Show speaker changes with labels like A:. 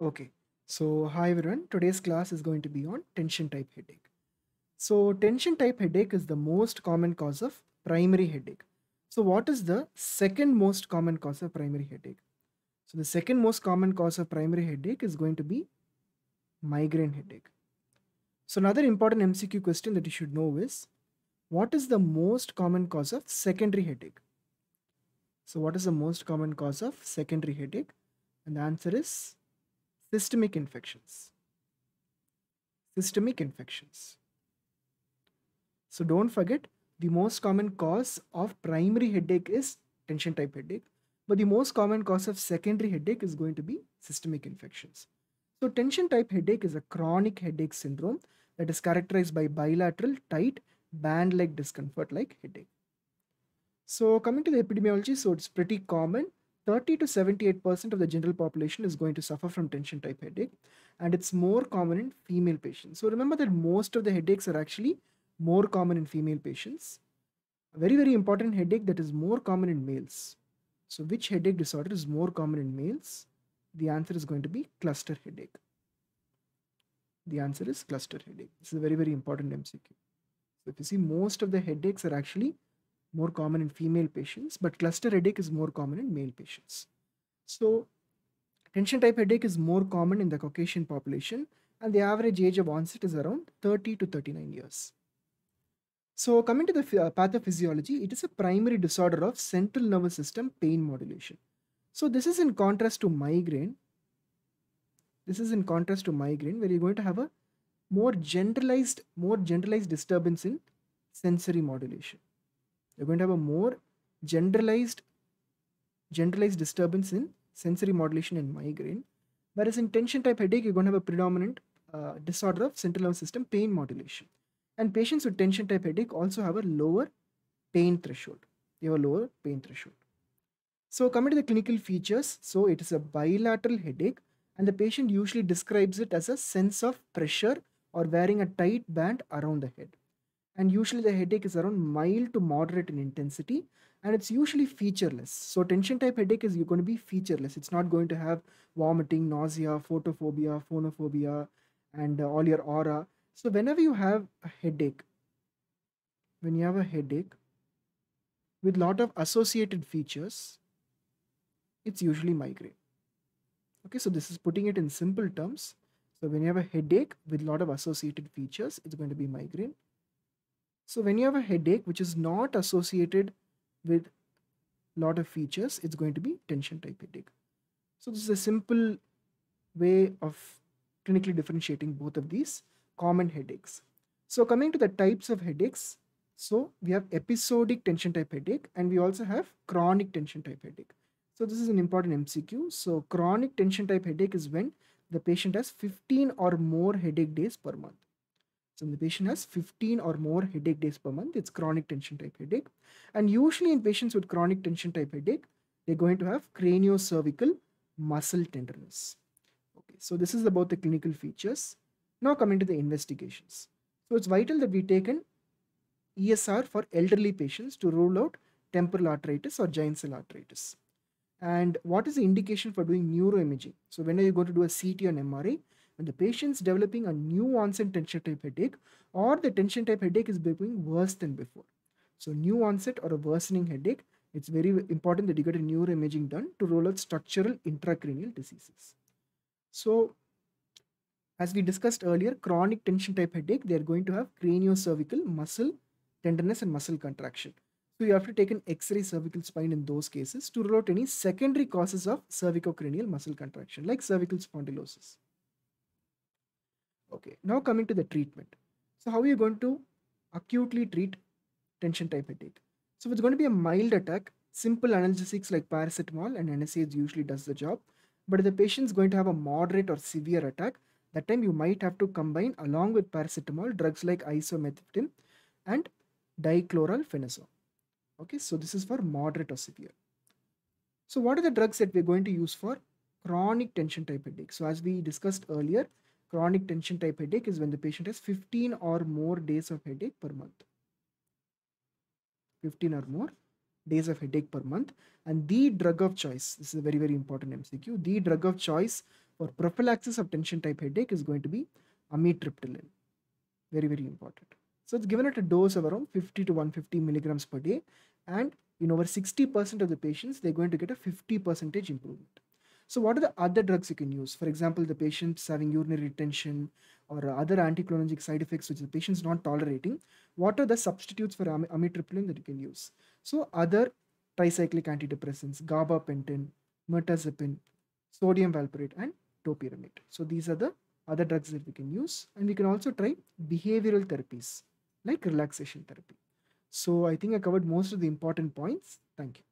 A: Okay, so hi everyone. Today's class is going to be on tension type headache. So tension type headache is the most common cause of primary headache. So what is the second most common cause of primary headache? So the second most common cause of primary headache is going to be migraine headache. So another important MCQ question that you should know is, what is the most common cause of secondary headache? So what is the most common cause of secondary headache? And the answer is systemic infections. Systemic infections. So don't forget the most common cause of primary headache is tension type headache but the most common cause of secondary headache is going to be systemic infections. So tension type headache is a chronic headache syndrome that is characterized by bilateral tight band-like discomfort like headache. So coming to the epidemiology, so it's pretty common 30 to 78% of the general population is going to suffer from tension type headache and it's more common in female patients. So remember that most of the headaches are actually more common in female patients. A very, very important headache that is more common in males. So which headache disorder is more common in males? The answer is going to be cluster headache. The answer is cluster headache. This is a very, very important MCQ. So if you see most of the headaches are actually more common in female patients, but cluster headache is more common in male patients. So tension type headache is more common in the Caucasian population and the average age of onset is around 30 to 39 years. So coming to the pathophysiology, it is a primary disorder of central nervous system pain modulation. So this is in contrast to migraine. This is in contrast to migraine where you're going to have a more generalized, more generalized disturbance in sensory modulation. You're going to have a more generalized, generalized disturbance in sensory modulation and migraine. Whereas in tension type headache, you're going to have a predominant uh, disorder of central nervous system pain modulation. And patients with tension type headache also have a lower pain threshold. They have a lower pain threshold. So coming to the clinical features, so it is a bilateral headache and the patient usually describes it as a sense of pressure or wearing a tight band around the head and usually the headache is around mild to moderate in intensity and it's usually featureless so tension type headache is going to be featureless it's not going to have vomiting nausea photophobia phonophobia and uh, all your aura so whenever you have a headache when you have a headache with lot of associated features it's usually migraine okay so this is putting it in simple terms so when you have a headache with lot of associated features it's going to be migraine so when you have a headache which is not associated with lot of features, it's going to be tension type headache. So this is a simple way of clinically differentiating both of these common headaches. So coming to the types of headaches, so we have episodic tension type headache and we also have chronic tension type headache. So this is an important MCQ. So chronic tension type headache is when the patient has 15 or more headache days per month. So the patient has 15 or more headache days per month, it's chronic tension type headache. And usually in patients with chronic tension type headache, they're going to have craniocervical muscle tenderness. Okay, so this is about the clinical features. Now coming to the investigations. So it's vital that we take an ESR for elderly patients to rule out temporal arthritis or giant cell arthritis. And what is the indication for doing neuroimaging? So when are you going to do a CT or an MRI? When the patient's developing a new onset tension type headache or the tension type headache is becoming worse than before. So new onset or a worsening headache, it's very important that you get a neuroimaging done to rule out structural intracranial diseases. So as we discussed earlier, chronic tension type headache, they're going to have craniocervical muscle tenderness and muscle contraction. So you have to take an X-ray cervical spine in those cases to rule out any secondary causes of cervicocranial muscle contraction like cervical spondylosis. Okay, now coming to the treatment. So how are you going to acutely treat tension type headache? So it's going to be a mild attack. Simple analgesics like paracetamol and NSAIDs usually does the job. But if the patient's going to have a moderate or severe attack, that time you might have to combine along with paracetamol drugs like isomethiptan and dichloralphenosol. Okay, so this is for moderate or severe. So what are the drugs that we're going to use for chronic tension type headache? So as we discussed earlier, Chronic tension type headache is when the patient has 15 or more days of headache per month. 15 or more days of headache per month. And the drug of choice, this is a very, very important MCQ, the drug of choice for prophylaxis of tension type headache is going to be amitriptyline. Very, very important. So it's given at a dose of around 50 to 150 milligrams per day. And in over 60% of the patients, they're going to get a 50 percentage improvement. So what are the other drugs you can use? For example, the patients having urinary retention or other anticholinergic side effects which the patient's not tolerating. What are the substitutes for am amitriptyline that you can use? So other tricyclic antidepressants, gabapentin, mirtazapine, sodium valproate and topiramate. So these are the other drugs that we can use and we can also try behavioral therapies like relaxation therapy. So I think I covered most of the important points. Thank you.